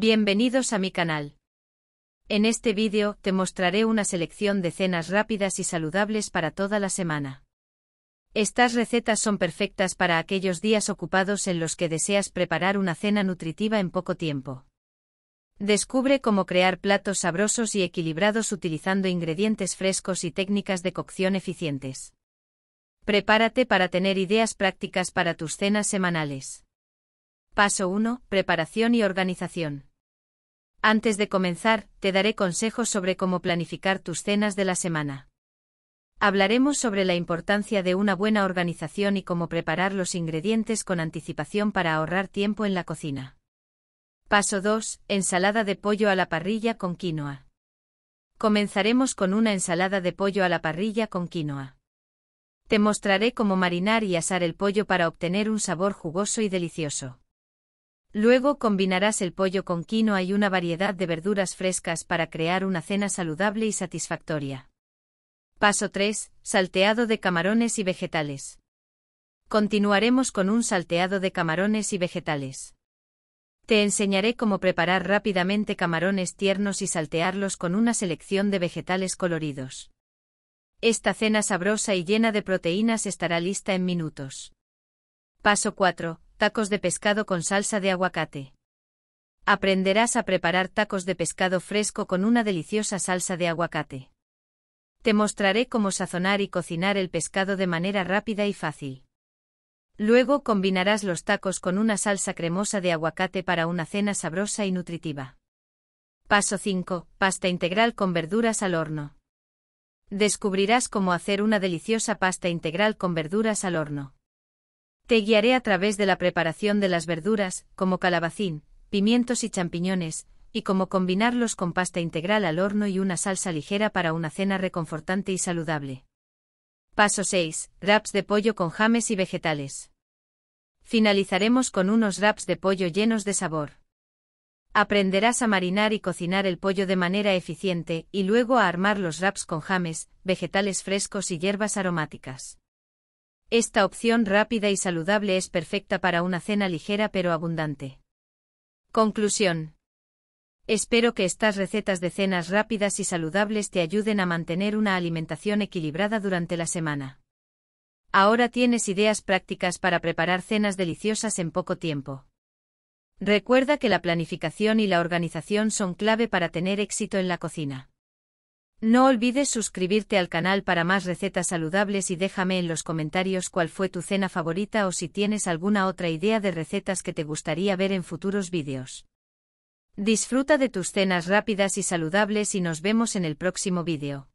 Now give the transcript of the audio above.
Bienvenidos a mi canal. En este vídeo te mostraré una selección de cenas rápidas y saludables para toda la semana. Estas recetas son perfectas para aquellos días ocupados en los que deseas preparar una cena nutritiva en poco tiempo. Descubre cómo crear platos sabrosos y equilibrados utilizando ingredientes frescos y técnicas de cocción eficientes. Prepárate para tener ideas prácticas para tus cenas semanales. Paso 1. Preparación y organización. Antes de comenzar, te daré consejos sobre cómo planificar tus cenas de la semana. Hablaremos sobre la importancia de una buena organización y cómo preparar los ingredientes con anticipación para ahorrar tiempo en la cocina. Paso 2. Ensalada de pollo a la parrilla con quinoa. Comenzaremos con una ensalada de pollo a la parrilla con quinoa. Te mostraré cómo marinar y asar el pollo para obtener un sabor jugoso y delicioso. Luego combinarás el pollo con quinoa y una variedad de verduras frescas para crear una cena saludable y satisfactoria. Paso 3. Salteado de camarones y vegetales. Continuaremos con un salteado de camarones y vegetales. Te enseñaré cómo preparar rápidamente camarones tiernos y saltearlos con una selección de vegetales coloridos. Esta cena sabrosa y llena de proteínas estará lista en minutos. Paso 4 tacos de pescado con salsa de aguacate. Aprenderás a preparar tacos de pescado fresco con una deliciosa salsa de aguacate. Te mostraré cómo sazonar y cocinar el pescado de manera rápida y fácil. Luego combinarás los tacos con una salsa cremosa de aguacate para una cena sabrosa y nutritiva. Paso 5. Pasta integral con verduras al horno. Descubrirás cómo hacer una deliciosa pasta integral con verduras al horno. Te guiaré a través de la preparación de las verduras, como calabacín, pimientos y champiñones, y cómo combinarlos con pasta integral al horno y una salsa ligera para una cena reconfortante y saludable. Paso 6. Wraps de pollo con james y vegetales. Finalizaremos con unos wraps de pollo llenos de sabor. Aprenderás a marinar y cocinar el pollo de manera eficiente y luego a armar los wraps con james, vegetales frescos y hierbas aromáticas. Esta opción rápida y saludable es perfecta para una cena ligera pero abundante. Conclusión. Espero que estas recetas de cenas rápidas y saludables te ayuden a mantener una alimentación equilibrada durante la semana. Ahora tienes ideas prácticas para preparar cenas deliciosas en poco tiempo. Recuerda que la planificación y la organización son clave para tener éxito en la cocina. No olvides suscribirte al canal para más recetas saludables y déjame en los comentarios cuál fue tu cena favorita o si tienes alguna otra idea de recetas que te gustaría ver en futuros vídeos. Disfruta de tus cenas rápidas y saludables y nos vemos en el próximo vídeo.